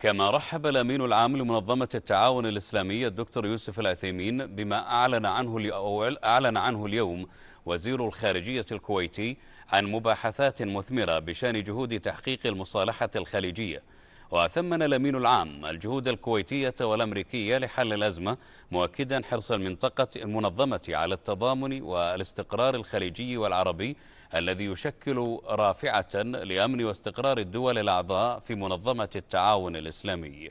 كما رحب الأمين العام لمنظمة التعاون الإسلامي الدكتور يوسف العثيمين بما أعلن عنه أعلن عنه اليوم وزير الخارجية الكويتي عن مباحثات مثمرة بشان جهود تحقيق المصالحة الخليجية وثمن الأمين العام الجهود الكويتية والأمريكية لحل الأزمة مؤكدا حرص المنطقة المنظمة على التضامن والاستقرار الخليجي والعربي الذي يشكل رافعة لأمن واستقرار الدول الأعضاء في منظمة التعاون الإسلامي